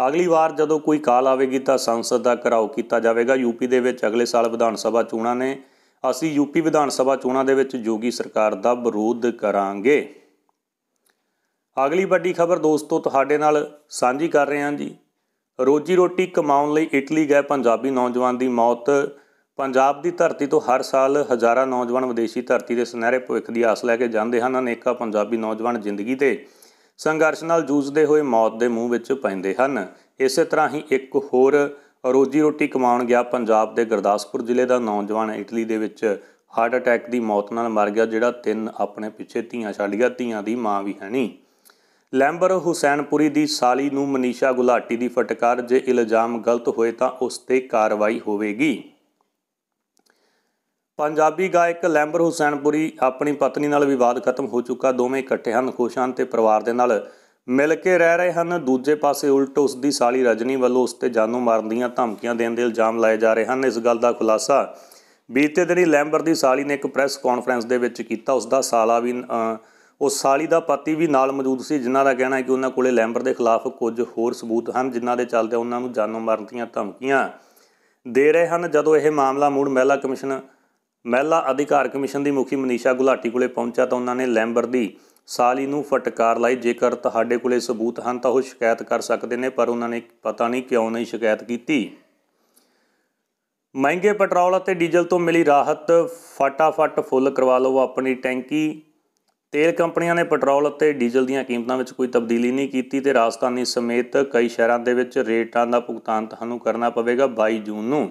ਅਗਲੀ ਵਾਰ ਜਦੋਂ ਕੋਈ ਕਾਲ ਆਵੇਗੀ ਤਾਂ ਸੰਸਦ ਦਾ ਘਰਾਓ ਕੀਤਾ ਜਾਵੇਗਾ ਯੂਪੀ ਦੇ ਵਿੱਚ ਅਗਲੇ ਸਾਲ ਵਿਧਾਨ ਸਭਾ ਚੋਣਾਂ ਨੇ ਅਸੀਂ ਯੂਪੀ ਵਿਧਾਨ ਸਭਾ ਚੋਣਾਂ ਦੇ ਵਿੱਚ ਜੋਗੀ ਸਰਕਾਰ ਦਾ ਵਿਰੋਧ ਕਰਾਂਗੇ ਅਗਲੀ ਵੱਡੀ ਖਬਰ ਦੋਸਤੋ ਤੁਹਾਡੇ ਨਾਲ ਸਾਂਝੀ ਕਰ ਰਹੇ ਹਾਂ ਜੀ ਰੋਜੀ ਰੋਟੀ ਕਮਾਉਣ ਲਈ ਇਟਲੀ ਗਏ ਪੰਜਾਬੀ ਨੌਜਵਾਨ ਦੀ ਮੌਤ ਪੰਜਾਬ ਦੀ ਧਰਤੀ ਤੋਂ ਹਰ ਸਾਲ ਹਜ਼ਾਰਾਂ ਨੌਜਵਾਨ ਵਿਦੇਸ਼ੀ ਧਰਤੀ ਦੇ ਸੁਨਹਿਰੇ ਭਵਿੱਖ ਦੀ ਆਸ ਲੈ ਕੇ ਜਾਂਦੇ ਹਨ ਅਨੇਕਾਂ ਪੰਜਾਬੀ ਨੌਜਵਾਨ ਜ਼ਿੰਦਗੀ ਤੇ ਸੰਘਰਸ਼ ਨਾਲ ਜੂਝਦੇ ਹੋਏ ਮੌਤ ਦੇ ਮੂੰਹ ਵਿੱਚ ਪੈਂਦੇ ਹਨ ਇਸੇ ਤਰ੍ਹਾਂ ਹੀ ਇੱਕ ਹੋਰ ਰੋਜੀ ਰੋਟੀ ਕਮਾਉਣ ਗਿਆ ਪੰਜਾਬ ਦੇ ਗੁਰਦਾਸਪੁਰ ਜ਼ਿਲ੍ਹੇ ਦਾ ਨੌਜਵਾਨ ਇਟਲੀ ਦੇ ਵਿੱਚ ਹਾਰਟ ਅਟੈਕ ਦੀ ਮੌਤ ਨਾਲ ਮਰ ਗਿਆ ਜਿਹੜਾ ਤਿੰਨ ਆਪਣੇ ਪਿੱਛੇ ਧੀਆਂ ਛੱਡ ਗਿਆ ਧੀਆਂ ਦੀ ਮਾਂ ਵੀ ਹੈ ਨਹੀਂ ਲੈਂਬਰ ਹੁਸੈਨਪੁਰੀ ਦੀ ਸਾਲੀ ਨੂੰ ਮਨੀਸ਼ਾ ਗੁਲਾਟੀ ਦੀ ਫਟਕਾਰ ਜੇ ਇਲਜ਼ਾਮ ਗਲਤ ਹੋਏ ਤਾਂ ਉਸ ਤੇ ਕਾਰਵਾਈ ਹੋਵੇਗੀ ਪੰਜਾਬੀ ਗਾਇਕ ਲੈਂਬਰ ਹੁਸੈਨਪੁਰੀ ਆਪਣੀ ਪਤਨੀ ਨਾਲ ਵਿਵਾਦ ਖਤਮ ਹੋ ਚੁੱਕਾ ਦੋਵੇਂ ਇਕੱਠੇ ਹਨ ਖੁਸ਼ ਹਨ ਤੇ ਪਰਿਵਾਰ ਦੇ ਨਾਲ ਮਿਲ ਕੇ ਰਹਿ ਰਹੇ ਹਨ ਦੂਜੇ ਪਾਸੇ ਉਲਟ ਉਸ ਦੀ ਸਾਲੀ ਰਜਨੀ ਵੱਲੋਂ ਉਸ ਤੇ ਜਾਨੋਂ ਮਾਰਨ ਦੀਆਂ ਧਮਕੀਆਂ ਦੇਣ ਦੇ ਇਲਜ਼ਾਮ ਲਾਏ ਜਾ ਰਹੇ ਹਨ ਇਸ ਗੱਲ ਦਾ ਖੁਲਾਸਾ ਬੀਤੇ ਦਿਨੀ ਲੈਂਬਰ ਦੀ ਸਾਲੀ ਨੇ ਇੱਕ ਪ੍ਰੈਸ ਕਾਨਫਰੰਸ ਦੇ ਵਿੱਚ ਕੀਤਾ ਉਸ ਦਾ ਸਾਲਾ ਵੀ ਉਸ ਸਾਲੀ ਦਾ ਪਤੀ ਵੀ ਨਾਲ ਮੌਜੂਦ ਸੀ ਜਿਨ੍ਹਾਂ ਦਾ ਕਹਿਣਾ ਹੈ ਕਿ ਉਹਨਾਂ ਕੋਲੇ ਲੈਂਬਰ ਦੇ ਖਿਲਾਫ ਕੁਝ ਹੋਰ ਸਬੂਤ ਹਨ ਜਿਨ੍ਹਾਂ ਦੇ ਚੱਲਦੇ ਉਹਨਾਂ ਨੂੰ ਜਾਨੋਂ ਮਾਰਨ ਦੀਆਂ ਧਮਕੀਆਂ ਦੇ ਰਹੇ ਹਨ ਜਦੋਂ ਇਹ ਮਾਮਲਾ ਮੂੜ ਮਹਿਲਾ ਕਮਿਸ਼ਨ ਮਹਿਲਾ ਅਧਿਕਾਰ ਕਮਿਸ਼ਨ ਦੀ ਮੁਖੀ ਮਨੀਸ਼ਾ ਗੁਲਾਟੀ ਕੋਲੇ ਪਹੁੰਚਾ ਤਾਂ ਉਹਨਾਂ ਨੇ ਲੈਂਬਰ ਦੀ ਸਾਲੀ ਨੂੰ ਫਟਕਾਰ ਲਈ ਜੇਕਰ ਤੁਹਾਡੇ ਕੋਲੇ ਸਬੂਤ ਹਨ ਤਾਂ ਉਹ ਸ਼ਿਕਾਇਤ ਕਰ ਸਕਦੇ ਨੇ ਪਰ ਉਹਨਾਂ ਨੇ ਪਤਾ ਨਹੀਂ ਕਿਉਂ ਨਹੀਂ ਸ਼ਿਕਾਇਤ ਕੀਤੀ ਮਹਿੰਗੇ ਪੈਟਰੋਲ ਅਤੇ ਡੀਜ਼ਲ ਤੋਂ ਮਿਲੀ ਰਾਹਤ ਫਟਾਫਟ ਫੁੱਲ ਕਰਵਾ ਲਓ ਆਪਣੀ ਟੈਂਕੀ ਤੇਲ ਕੰਪਨੀਆਂ ਨੇ ਪੈਟਰੋਲ ਅਤੇ ਡੀਜ਼ਲ ਦੀਆਂ ਕੀਮਤਾਂ ਵਿੱਚ ਕੋਈ ਤਬਦੀਲੀ ਨਹੀਂ ਕੀਤੀ ਤੇ ਰਾਜਸਥਾਨੀ ਸਮੇਤ ਕਈ ਸ਼ਹਿਰਾਂ ਦੇ ਵਿੱਚ ਰੇਟਾਂ ਦਾ ਭੁਗਤਾਨ ਤੁਹਾਨੂੰ ਕਰਨਾ ਪਵੇਗਾ 22 ਜੂਨ ਨੂੰ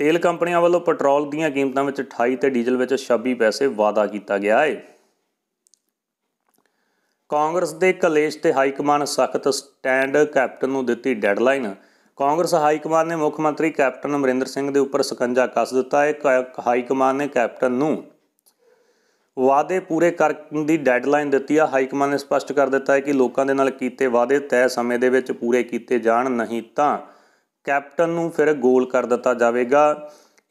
ਤੇਲ ਕੰਪਨੀਆਂ ਵੱਲੋਂ ਪੈਟਰੋਲ ਦੀਆਂ ਕੀਮਤਾਂ ਵਿੱਚ 28 ਤੇ ਡੀਜ਼ਲ ਵਿੱਚ 26 ਪੈਸੇ ਵਾਅਦਾ ਕੀਤਾ ਗਿਆ ਹੈ ਕਾਂਗਰਸ ਦੇ ਕਲੇਸ਼ ਤੇ ਹਾਈ ਕਮਾਨ ਸਖਤ ਸਟੈਂਡ ਕੈਪਟਨ ਨੂੰ ਦਿੱਤੀ ਡੈਡਲਾਈਨ ਕਾਂਗਰਸ ਹਾਈ ਕਮਾਨ ਨੇ ਮੁੱਖ ਮੰਤਰੀ ਕੈਪਟਨ ਅਮਰਿੰਦਰ ਸਿੰਘ ਦੇ ਉੱਪਰ ਸਕੰਜਾ ਕੱਸ ਦਿੱਤਾ ਹੈ ਹਾਈ ਕਮਾਨ ਨੇ ਕੈਪਟਨ ਨੂੰ ਵਾਅਦੇ ਪੂਰੇ ਕਰਨ ਦੀ ਡੈਡਲਾਈਨ ਦਿੱਤੀ ਆ ਹਾਈ ਕਮਾਨ ਨੇ ਸਪਸ਼ਟ ਕਰ ਦਿੱਤਾ ਹੈ ਕਿ ਲੋਕਾਂ ਦੇ ਨਾਲ ਕੀਤੇ ਵਾਅਦੇ ਤੈਅ ਸਮੇਂ ਦੇ ਵਿੱਚ ਪੂਰੇ ਕੀਤੇ ਜਾਣ ਨਹੀਂ ਤਾਂ ਕੈਪਟਨ ਨੂੰ ਫਿਰ ਗੋਲ ਕਰ ਦਿੱਤਾ ਜਾਵੇਗਾ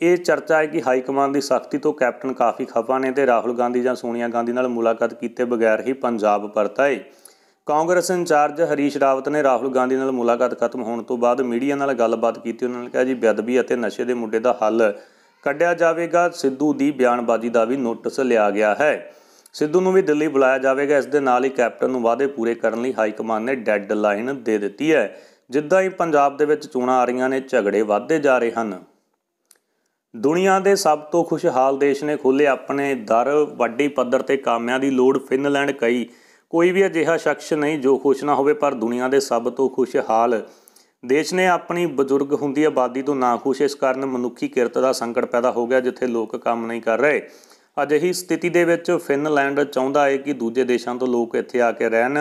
ਇਹ ਚਰਚਾ ਹੈ ਕਿ ਹਾਈ ਕਮਾਂਡ ਦੀ ਸਖਤੀ ਤੋਂ ਕੈਪਟਨ ਕਾਫੀ ਖਫਾ ਨੇ ਤੇ ਰਾਹੁਲ ਗਾਂਧੀ ਜਾਂ ਸੋਨੀਆ ਗਾਂਧੀ ਨਾਲ ਮੁਲਾਕਾਤ ਕੀਤੇ ਬਗੈਰ ਹੀ ਪੰਜਾਬ ਪਰਤਾ ਹੈ ਕਾਂਗਰਸ ਇੰਚਾਰਜ ਹਰੀਸ਼ ਰਾਵਤ ਨੇ ਰਾਹੁਲ ਗਾਂਧੀ ਨਾਲ ਮੁਲਾਕਾਤ ਖਤਮ ਹੋਣ ਤੋਂ ਬਾਅਦ ਮੀਡੀਆ ਨਾਲ ਗੱਲਬਾਤ ਕੀਤੀ ਉਹਨਾਂ ਨੇ ਕਿਹਾ ਜੀ ਬਦਬੀ ਅਤੇ ਨਸ਼ੇ ਦੇ ਮੁੱਦੇ ਦਾ ਹੱਲ ਕੱਢਿਆ ਜਾਵੇਗਾ ਸਿੱਧੂ ਦੀ ਬਿਆਨਬਾਜ਼ੀ ਦਾ ਵੀ ਨੋਟਿਸ ਲਿਆ ਗਿਆ ਹੈ ਸਿੱਧੂ ਨੂੰ ਵੀ ਦਿੱਲੀ ਬੁਲਾਇਆ ਜਾਵੇਗਾ ਇਸ ਦੇ ਨਾਲ ਹੀ ਕੈਪਟਨ ਨੂੰ ਵਾਅਦੇ ਪੂਰੇ ਕਰਨ ਲਈ ਹਾਈ ਕਮਾਂਡ ਨੇ ਡੈੱਡ ਲਾਈਨ ਦੇ ਦਿੱਤੀ ਹੈ ਜਿੱਦਾਂ ਹੀ ਪੰਜਾਬ ਦੇ ਵਿੱਚ ਚੋਣਾਂ ਆ ਰਹੀਆਂ ਨੇ ਝਗੜੇ ਵੱਧਦੇ ਜਾ ਰਹੇ ਹਨ ਦੁਨੀਆ ਦੇ ਸਭ ਤੋਂ ਖੁਸ਼ਹਾਲ ਦੇਸ਼ ਨੇ ਖੋਲੇ ਆਪਣੇ ਦਰ ਵੱਡੀ ਪੱਧਰ ਤੇ ਕਾਮਿਆਂ ਦੀ ਲੋੜ ਫਿਨਲੈਂਡ ਕਈ ਕੋਈ ਵੀ ਅਜਿਹਾ ਸ਼ਖਸ ਨਹੀਂ ਜੋ ਖੁਸ਼ ਨਾ ਹੋਵੇ ਪਰ ਦੁਨੀਆ ਦੇ ਸਭ ਤੋਂ ਖੁਸ਼ਹਾਲ ਦੇਸ਼ ਨੇ ਆਪਣੀ ਬਜ਼ੁਰਗ ਹੁੰਦੀ ਆਬਾਦੀ ਤੋਂ ਨਾ ਖੁਸ਼ ਇਸ ਕਾਰਨ ਮਨੁੱਖੀ ਕਿਰਤ ਦਾ ਸੰਕਟ ਪੈਦਾ ਹੋ ਗਿਆ ਜਿੱਥੇ ਲੋਕ ਕੰਮ ਨਹੀਂ ਕਰ ਰਹੇ ਅਜਿਹੀ ਸਥਿਤੀ ਦੇ ਵਿੱਚ ਫਿਨਲੈਂਡ ਚਾਹੁੰਦਾ ਹੈ ਕਿ ਦੂਜੇ ਦੇਸ਼ਾਂ ਤੋਂ ਲੋਕ ਇੱਥੇ ਆ ਕੇ ਰਹਿਣ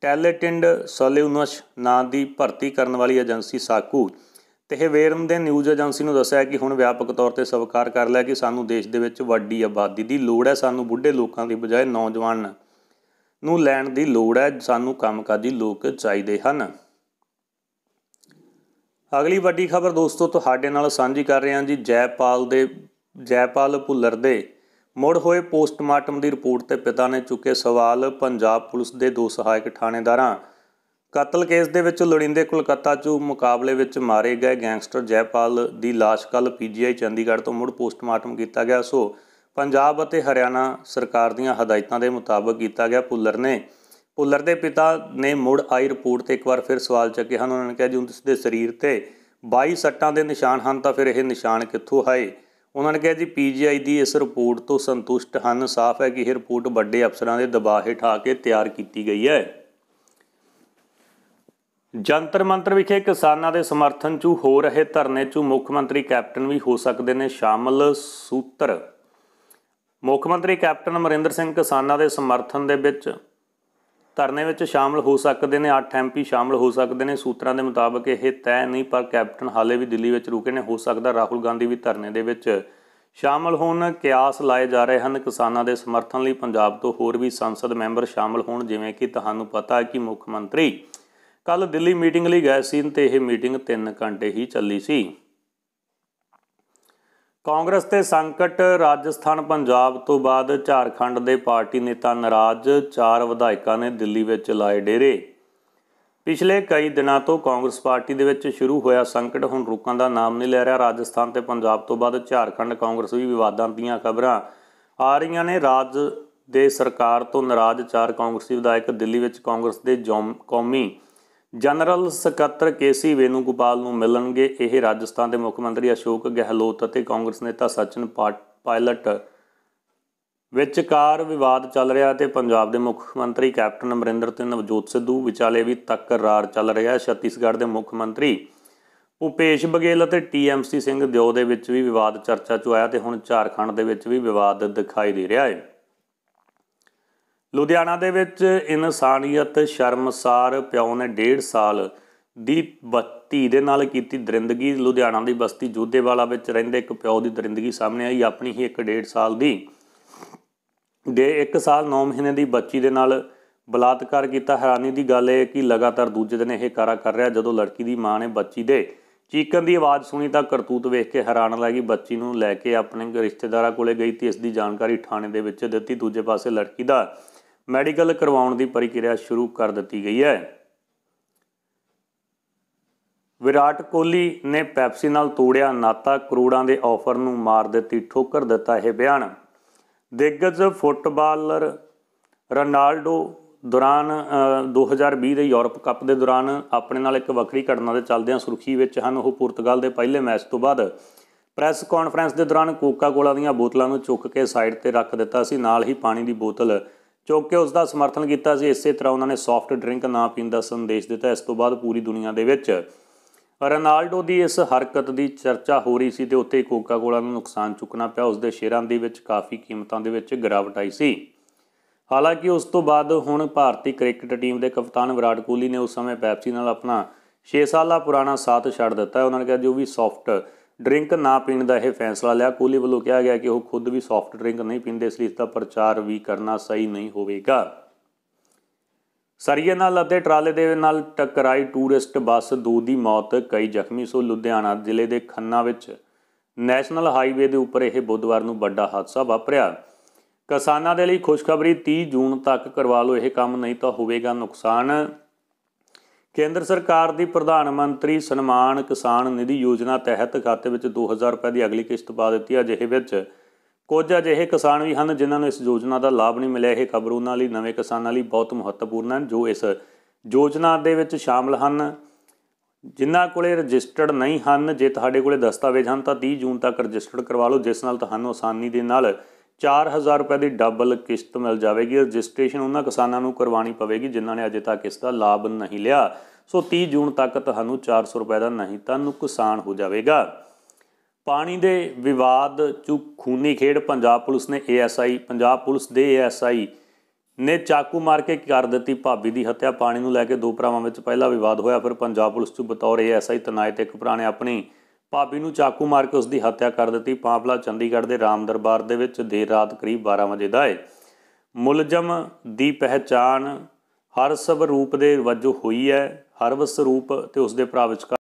ਟੈਲੇਟਿੰਡ ਸੋਲਿਊਨਸ਼ ਨਾਂ ਦੀ ਭਰਤੀ ਕਰਨ ਵਾਲੀ ਏਜੰਸੀ ਸਾਕੂ ਤੇ ਤਹਿਵੇਰਮ ਦੇ ਨਿਊਜ਼ ਏਜੰਸੀ ਨੂੰ ਦੱਸਿਆ ਕਿ ਹੁਣ ਵਿਆਪਕ ਤੌਰ ਤੇ ਸਵੀਕਾਰ ਕਰ ਲਿਆ ਕਿ ਸਾਨੂੰ ਦੇਸ਼ ਦੇ ਵਿੱਚ ਵੱਡੀ ਆਬਾਦੀ ਦੀ ਲੋੜ ਹੈ ਸਾਨੂੰ ਬੁੱਢੇ ਲੋਕਾਂ ਦੀ ਬਜਾਏ ਨੌਜਵਾਨ ਨੂੰ ਲੈਣ ਦੀ ਲੋੜ ਹੈ ਸਾਨੂੰ ਕੰਮਕਾਜੀ ਲੋਕ ਚਾਹੀਦੇ ਹਨ ਅਗਲੀ ਵੱਡੀ ਖਬਰ ਦੋਸਤੋ ਤੁਹਾਡੇ ਨਾਲ ਸਾਂਝੀ ਕਰ ਰਹੇ ਹਾਂ ਜੀ ਜੈਪਾਲ ਦੇ ਜੈਪਾਲ ਭੁੱਲਰ ਦੇ ਮੋੜ ਹੋਏ ਪੋਸਟਮਾਰਟਮ ਦੀ ਰਿਪੋਰਟ ਤੇ ਪਿਤਾ ਨੇ ਚੁੱਕੇ ਸਵਾਲ ਪੰਜਾਬ ਪੁਲਿਸ ਦੇ ਦੋ ਸਹਾਇਕ ਥਾਣੇਦਾਰਾਂ ਕਤਲ ਕੇਸ ਦੇ ਵਿੱਚ ਲੋੜਿੰਦੇ ਕੋਲਕਾਤਾ 'ਚ ਮੁਕਾਬਲੇ ਵਿੱਚ ਮਾਰੇ ਗਏ ਗੈਂਗਸਟਰ ਜੈਪਾਲ ਦੀ ਲਾਸ਼ ਕੱਲ ਪੀਜੀਆਈ ਚੰਡੀਗੜ੍ਹ ਤੋਂ ਮੁੜ ਪੋਸਟਮਾਰਟਮ ਕੀਤਾ ਗਿਆ ਸੋ ਪੰਜਾਬ ਅਤੇ ਹਰਿਆਣਾ ਸਰਕਾਰ ਦੀਆਂ ਹਦਾਇਤਾਂ ਦੇ ਮੁਤਾਬਕ ਕੀਤਾ ਗਿਆ ਪੁੱਲਰ ਨੇ ਪੁੱਲਰ ਦੇ ਪਿਤਾ ਨੇ ਮੁੜ ਆਈ ਰਿਪੋਰਟ ਤੇ ਇੱਕ ਵਾਰ ਫਿਰ ਸਵਾਲ ਚੱਕੇ ਹਨ ਉਹਨਾਂ ਨੇ ਕਿਹਾ ਜੀ ਉਸ ਦੇ ਸਰੀਰ ਤੇ 22 ਸੱਟਾਂ ਦੇ ਨਿਸ਼ਾਨ ਹਨ ਤਾਂ ਫਿਰ ਇਹ ਨਿਸ਼ਾਨ ਕਿੱਥੋਂ ਆਏ ਉਹਨਾਂ ਨੇ ਕਿਹਾ ਜੀ ਪੀਜੀਆਈ ਦੀ ਇਸ ਰਿਪੋਰਟ ਤੋਂ ਸੰਤੁਸ਼ਟ ਹਨ ਸਾਫ਼ ਹੈ ਕਿ ਇਹ ਰਿਪੋਰਟ ਵੱਡੇ ਅਫਸਰਾਂ ਦੇ ਦਬਾਅ ਹੇਠ ਆ ਕੇ ਤਿਆਰ ਕੀਤੀ ਗਈ ਹੈ ਜੰਤਰ ਮੰਤਰ ਵਿਖੇ ਕਿਸਾਨਾਂ ਦੇ ਸਮਰਥਨ 'ਚ ਹੋ ਰਹੇ ਧਰਨੇ 'ਚ ਮੁੱਖ ਮੰਤਰੀ ਕੈਪਟਨ ਵੀ ਹੋ ਸਕਦੇ ਨੇ ਸ਼ਾਮਲ ਸੂਤਰ ਮੁੱਖ ਮੰਤਰੀ ਕੈਪਟਨ ਅਮਰਿੰਦਰ ਸਿੰਘ ਕਿਸਾਨਾਂ ਦੇ ਸਮਰਥਨ ਦੇ ਵਿੱਚ ਧਰਨੇ ਵਿੱਚ ਸ਼ਾਮਲ ਹੋ ਸਕਦੇ ਨੇ 8 ਐਮਪੀ ਸ਼ਾਮਲ ਹੋ ਸਕਦੇ ਨੇ ਸੂਤਰਾਂ ਦੇ ਮੁਤਾਬਕ ਇਹ ਤੈਅ ਨਹੀਂ ਪਰ ਕੈਪਟਨ ਹਾਲੇ ਵੀ ਦਿੱਲੀ ਵਿੱਚ ਰੁਕੇ ਨੇ ਹੋ ਸਕਦਾ ਰਾਹੁਲ ਗਾਂਧੀ ਵੀ ਧਰਨੇ ਦੇ ਵਿੱਚ ਸ਼ਾਮਲ ਹੋਣ ਕਿਆਸ ਲਾਏ ਜਾ ਰਹੇ ਹਨ ਕਿਸਾਨਾਂ ਦੇ ਸਮਰਥਨ ਲਈ ਪੰਜਾਬ ਤੋਂ ਹੋਰ ਵੀ ਸੰਸਦ ਮੈਂਬਰ ਸ਼ਾਮਲ ਹੋਣ ਜਿਵੇਂ ਕਿ ਤੁਹਾਨੂੰ ਪਤਾ ਹੈ ਕਿ ਮੁੱਖ ਮੰਤਰੀ ਕੱਲ ਦਿੱਲੀ ਮੀਟਿੰਗ ਲਈ ਗਏ ਸੀ ਤੇ ਇਹ ਮੀਟਿੰਗ 3 ਘੰਟੇ ਹੀ ਚੱਲੀ ਸੀ ਕਾਂਗਰਸ ਤੇ ਸੰਕਟ ਰਾਜਸਥਾਨ ਪੰਜਾਬ ਤੋਂ ਬਾਅਦ ਝਾਰਖੰਡ ਦੇ ਪਾਰਟੀ ਨੇਤਾ ਨਾਰਾਜ਼ ਚਾਰ ਵਿਧਾਇਕਾਂ ਨੇ ਦਿੱਲੀ ਵਿੱਚ ਲਾਏ ਡੇਰੇ ਪਿਛਲੇ ਕਈ ਦਿਨਾਂ ਤੋਂ ਕਾਂਗਰਸ ਪਾਰਟੀ ਦੇ ਵਿੱਚ ਸ਼ੁਰੂ ਹੋਇਆ ਸੰਕਟ ਹੁਣ ਰੁਕਣ ਦਾ ਨਾਮ ਨਹੀਂ ਲੈ ਰਿਹਾ ਰਾਜਸਥਾਨ ਤੇ ਪੰਜਾਬ ਤੋਂ ਬਾਅਦ ਝਾਰਖੰਡ ਕਾਂਗਰਸ ਵੀ ਵਿਵਾਦਾਂ ਦੀਆਂ ਖਬਰਾਂ ਆ ਰਹੀਆਂ ਨੇ ਰਾਜ ਦੇ ਸਰਕਾਰ ਤੋਂ ਨਾਰਾਜ਼ ਚਾਰ ਕਾਂਗਰਸੀ ਵਿਧਾਇਕ ਦਿੱਲੀ ਵਿੱਚ ਕਾਂਗਰਸ ਦੇ ਕੌਮੀ ਜਨਰਲ ਸਕੱਤਰ ਕੇਸੀ ਵੇਨੂਗੋਪਾਲ ਨੂੰ ਮਿਲਣਗੇ ਇਹ ਰਾਜਸਥਾਨ ਦੇ ਮੁੱਖ ਮੰਤਰੀ ਅਸ਼ੋਕ ਗਹਿਲੋਤ ਅਤੇ ਕਾਂਗਰਸ ਨੇਤਾ ਸਚਨ ਪਾਇਲਟ ਵਿਚਕਾਰ ਵਿਵਾਦ ਚੱਲ ਰਿਹਾ ਤੇ ਪੰਜਾਬ ਦੇ ਮੁੱਖ ਮੰਤਰੀ ਕੈਪਟਨ ਅਮਰਿੰਦਰ ਸਿੰਘ ਨਵਜੋਤ ਸਿੱਧੂ ਵਿਚਾਲੇ ਵੀ ਤਕਰਾਰ ਚੱਲ ਰਿਹਾ ਹੈ ਛੱਤੀਸਗੜ੍ਹ ਦੇ ਮੁੱਖ ਮੰਤਰੀ ਉਪੇਸ਼ ਬਗੇਲ ਅਤੇ ਟੀਐਮਸੀ ਸਿੰਘ ਦਿਓ ਦੇ ਵਿੱਚ ਵੀ ਵਿਵਾਦ ਚਰਚਾ 'ਚ ਆਇਆ ਤੇ ਹੁਣ ਝਾਰਖੰਡ ਦੇ ਵਿੱਚ ਵੀ ਵਿਵਾਦ ਦਿਖਾਈ ਦੇ ਰਿਹਾ ਹੈ ਲੁਧਿਆਣਾ ਦੇ ਵਿੱਚ ਇਨਸਾਨੀਅਤ ਸ਼ਰਮਸਾਰ ਪਿਓ ਨੇ 1.5 ਸਾਲ ਦੀ ਬੱਤੀ ਦੇ ਨਾਲ ਕੀਤੀ ਦਰਿੰਦਗੀ ਲੁਧਿਆਣਾ ਦੀ ਬਸਤੀ ਜੋਧੇਵਾਲਾ ਵਿੱਚ ਰਹਿੰਦੇ ਇੱਕ ਪਿਓ ਦੀ ਦਰਿੰਦਗੀ ਸਾਹਮਣੇ ਆਈ ਆਪਣੀ ਹੀ ਇੱਕ 1.5 ਸਾਲ ਦੀ ਦੇ 1 ਸਾਲ 9 ਮਹੀਨੇ ਦੀ ਬੱਚੀ ਦੇ ਨਾਲ ਬਲਾਤਕਾਰ ਕੀਤਾ ਹੈਰਾਨੀ ਦੀ ਗੱਲ ਹੈ ਕਿ ਲਗਾਤਾਰ ਦੂਜੇ ਦਿਨ ਇਹ ਕਾਰਾ ਕਰ ਰਿਹਾ ਜਦੋਂ ਲੜਕੀ ਦੀ ਮਾਂ ਨੇ ਬੱਚੀ ਦੇ ਚੀਕਣ ਦੀ ਆਵਾਜ਼ ਸੁਣੀ ਤਾਂ ਕਰਤੂਤ ਵੇਖ ਕੇ ਹੈਰਾਨ ਲੱਗੀ ਬੱਚੀ ਨੂੰ ਲੈ ਕੇ ਆਪਣੇ ਰਿਸ਼ਤੇਦਾਰਾਂ ਕੋਲੇ ਗਈ ਤੇ ਇਸ ਦੀ ਜਾਣਕਾਰੀ ਥਾਣੇ ਦੇ ਵਿੱਚ ਦਿੱਤੀ ਦੂਜੇ ਪਾਸੇ ਲੜਕੀ ਦਾ ਮੈਡੀਕਲ ਕਰਵਾਉਣ ਦੀ ਪ੍ਰਕਿਰਿਆ ਸ਼ੁਰੂ ਕਰ ਦਿੱਤੀ ਗਈ ਹੈ ਵਿਰਾਟ ਕੋਹਲੀ ਨੇ ਪੈਪਸੀ ਨਾਲ ਤੋੜਿਆ ਨਾਤਾ ਕਰੋੜਾਂ ਦੇ ਆਫਰ ਨੂੰ ਮਾਰ ਦਿੱਤੀ ਠੋਕਰ ਦਿੱਤਾ ਇਹ ਬਿਆਨ ਦਿੱਗਜ ਫੁੱਟਬਾਲਰ ਰੋਨਾਲਡੋ ਦੌਰਾਨ 2020 ਦੇ ਯੂਰਪ ਕੱਪ ਦੇ ਦੌਰਾਨ ਆਪਣੇ ਨਾਲ ਇੱਕ ਵੱਖਰੀ ਘਟਨਾ ਦੇ ਚੱਲਦਿਆਂ ਸੁਰਖੀ ਵਿੱਚ ਹਨ ਉਹ ਪੁਰਤਗਾਲ ਦੇ ਪਹਿਲੇ ਮੈਚ ਤੋਂ ਬਾਅਦ ਪ੍ਰੈਸ ਕਾਨਫਰੰਸ ਦੇ ਦੌਰਾਨ ਕੋਕਾ-ਕੋਲਾ ਦੀਆਂ ਬੋਤਲਾਂ ਨੂੰ ਚੁੱਕ ਕੇ ਸਾਈਡ ਤੇ ਰੱਖ ਦਿੱਤਾ ਸੀ ਨਾਲ ਹੀ ਪਾਣੀ ਦੀ ਬੋਤਲ ਕਿਉਂਕਿ ਉਸ ਦਾ ਸਮਰਥਨ ਕੀਤਾ ਸੀ ਇਸੇ ਤਰ੍ਹਾਂ ਉਹਨਾਂ ਨੇ ਸੌਫਟ ਡਰਿੰਕ ਨਾ ਪੀਣ ਦਾ ਸੰਦੇਸ਼ ਦਿੱਤਾ ਇਸ ਤੋਂ ਬਾਅਦ ਪੂਰੀ ਦੁਨੀਆ ਦੇ ਵਿੱਚ ਰੋਨਾਲਡੋ ਦੀ ਇਸ ਹਰਕਤ ਦੀ ਚਰਚਾ ਹੋ ਰਹੀ ਸੀ ਤੇ ਉੱਤੇ ਕੋਕਾ-ਕੋਲਾ ਨੂੰ ਨੁਕਸਾਨ ਚੁੱਕਣਾ ਪਿਆ ਉਸ ਦੇ ਸ਼ੇਅਰਾਂ ਦੇ ਵਿੱਚ ਕਾਫੀ ਕੀਮਤਾਂ ਦੇ ਵਿੱਚ ਗਿਰਾਵਟ ਆਈ ਸੀ ਹਾਲਾਂਕਿ ਉਸ ਤੋਂ ਬਾਅਦ ਹੁਣ ਭਾਰਤੀ ਕ੍ਰਿਕਟ ਟੀਮ ਦੇ ਕਪਤਾਨ ਵਿਰਾਟ ਕੋਹਲੀ ਨੇ ਉਸ ਸਮੇਂ ਪੈਪਸੀ ਨਾਲ ਆਪਣਾ 6 ਸਾਲਾ ਪੁਰਾਣਾ ਸਾਥ ਛੱਡ ਦਿੱਤਾ ਉਹਨਾਂ ਨੇ ਕਿਹਾ ਜੋ ਵੀ ਸੌਫਟ ਡਰਿੰਕ ਨਾ ਪੀਣ ਦਾ ਇਹ ਫੈਸਲਾ ਲਿਆ ਕੋਹਲੀ ਵੱਲੋਂ ਕਿਹਾ ਗਿਆ ਕਿ ਉਹ ਖੁਦ ਵੀ ਸੌਫਟ ਡਰਿੰਕ ਨਹੀਂ ਪੀਂਦੇ ਇਸ ਲਈ ਇਸ ਦਾ ਪ੍ਰਚਾਰ ਵੀ ਕਰਨਾ ਸਹੀ ਨਹੀਂ ਹੋਵੇਗਾ ਸਰੀਏ ਨਾਲ ਅੱਧੇ ਟਰਾਲੇ ਦੇ ਨਾਲ ਟਕਰਾਈ ਟੂਰਿਸਟ ਬੱਸ ਦੋ ਦੀ ਮੌਤ ਕਈ ਜ਼ਖਮੀ ਸੋ ਲੁਧਿਆਣਾ ਜ਼ਿਲ੍ਹੇ ਦੇ ਖੰਨਾ ਵਿੱਚ ਨੈਸ਼ਨਲ ਹਾਈਵੇ ਦੇ ਉੱਪਰ ਇਹ ਬੁੱਧਵਾਰ ਨੂੰ ਵੱਡਾ ਹਾਦਸਾ ਵਾਪਰਿਆ ਕਿਸਾਨਾਂ ਦੇ ਲਈ ਖੁਸ਼ਖਬਰੀ 30 ਜੂਨ ਤੱਕ ਕਰਵਾ ਲਓ ਇਹ ਕੰਮ ਨਹੀਂ ਤਾਂ ਹੋਵੇਗਾ ਨੁਕਸਾਨ ਕੇਂਦਰ ਸਰਕਾਰ ਦੀ ਪ੍ਰਧਾਨ ਮੰਤਰੀ ਸਨਮਾਨ ਕਿਸਾਨ ਨਿਧੀ ਯੋਜਨਾ ਤਹਿਤ ਖਾਤੇ ਵਿੱਚ 2000 ਰੁਪਏ ਦੀ ਅਗਲੀ ਕਿਸ਼ਤ ਪਾ ਦਿੱਤੀ ਹੈ ਅਜਿਹੇ ਵਿੱਚ ਕੁਝ ਅਜਿਹੇ ਕਿਸਾਨ ਵੀ ਹਨ ਜਿਨ੍ਹਾਂ ਨੂੰ ਇਸ ਯੋਜਨਾ ਦਾ ਲਾਭ ਨਹੀਂ ਮਿਲਿਆ ਇਹ ਖਬਰ ਉਹਨਾਂ ਲਈ ਨਵੇਂ ਕਿਸਾਨਾਂ ਲਈ ਬਹੁਤ ਮਹੱਤਵਪੂਰਨ ਹੈ ਜੋ ਇਸ ਯੋਜਨਾ ਦੇ ਵਿੱਚ ਸ਼ਾਮਲ ਹਨ ਜਿਨ੍ਹਾਂ ਕੋਲੇ ਰਜਿਸਟਰਡ ਨਹੀਂ ਹਨ ਜੇ ਤੁਹਾਡੇ ਕੋਲੇ ਦਸਤਾਵੇਜ਼ ਹਨ ਤਾਂ 30 ਜੂਨ ਤੱਕ ਰਜਿਸਟਰਡ ਕਰਵਾ ਲਓ ਜਿਸ ਨਾਲ ਤੁਹਾਨੂੰ ਆਸਾਨੀ ਦੇ ਨਾਲ 4000 ਰੁਪਏ ਦੀ ਡਬਲ ਕਿਸ਼ਤ ਮਿਲ ਜਾਵੇਗੀ ਰਜਿਸਟ੍ਰੇਸ਼ਨ ਉਹਨਾਂ ਕਿਸਾਨਾਂ ਨੂੰ ਕਰਵਾਣੀ ਪਵੇਗੀ ਜਿਨ੍ਹਾਂ ਨੇ ਅਜੇ ਤੱਕ ਇਸ ਦਾ ਲਾਭ ਨਹੀਂ ਲਿਆ ਸੋ 30 ਜੂਨ ਤੱਕ ਤੁਹਾਨੂੰ 400 ਰੁਪਏ ਦਾ ਨਹੀਂ ਤਾਂ ਨੁਕਸਾਨ ਹੋ ਜਾਵੇਗਾ ਪਾਣੀ ਦੇ ਵਿਵਾਦ ਚ ਖੂਨੀ ਖੇਡ ਪੰਜਾਬ ਪੁਲਿਸ ਨੇ ਏਐਸਆਈ ਪੰਜਾਬ ਪੁਲਿਸ ਦੇ ਏਐਸਆਈ ਨੇ ਚਾਕੂ ਮਾਰ ਕੇ ਕਰ ਦਿੱਤੀ ਭਾਬੀ ਦੀ ਹੱਤਿਆ ਪਾਣੀ ਨੂੰ ਲੈ ਕੇ ਦੋ ਭਰਾਵਾਂ ਵਿੱਚ ਪਹਿਲਾ ਵਿਵਾਦ ਹੋਇਆ ਫਿਰ ਪੰਜਾਬ ਪੁਲਿਸ ਚ ਬਤੌਰ ਏਐਸਆਈ ਤਨਾਇਤ ਇੱਕ ਭਰਾ ਨੇ ਆਪਣੀ ਭਾਬੀ ਨੂੰ ਚਾਕੂ ਮਾਰ ਕੇ ਉਸ ਦੀ ਹੱਤਿਆ ਕਰ ਦਿੱਤੀ ਪਾਪਲਾ ਚੰਡੀਗੜ੍ਹ ਦੇ ਰਾਮ ਦਰਬਾਰ ਦੇ ਵਿੱਚ ਦੇਰ ਰਾਤ ਕਰੀਬ 12 ਵਜੇ ਦਾ ਹੈ ਮੁਲਜ਼ਮ ਦੀ ਪਹਿਚਾਣ ਹਰਸਵ ਰੂਪ ਦੇ ਵਜੋਂ ਹੋਈ ਹੈ ਹਰਵਸ ਰੂਪ ਤੇ ਉਸ ਦੇ ਭਰਾ ਵਿੱਚ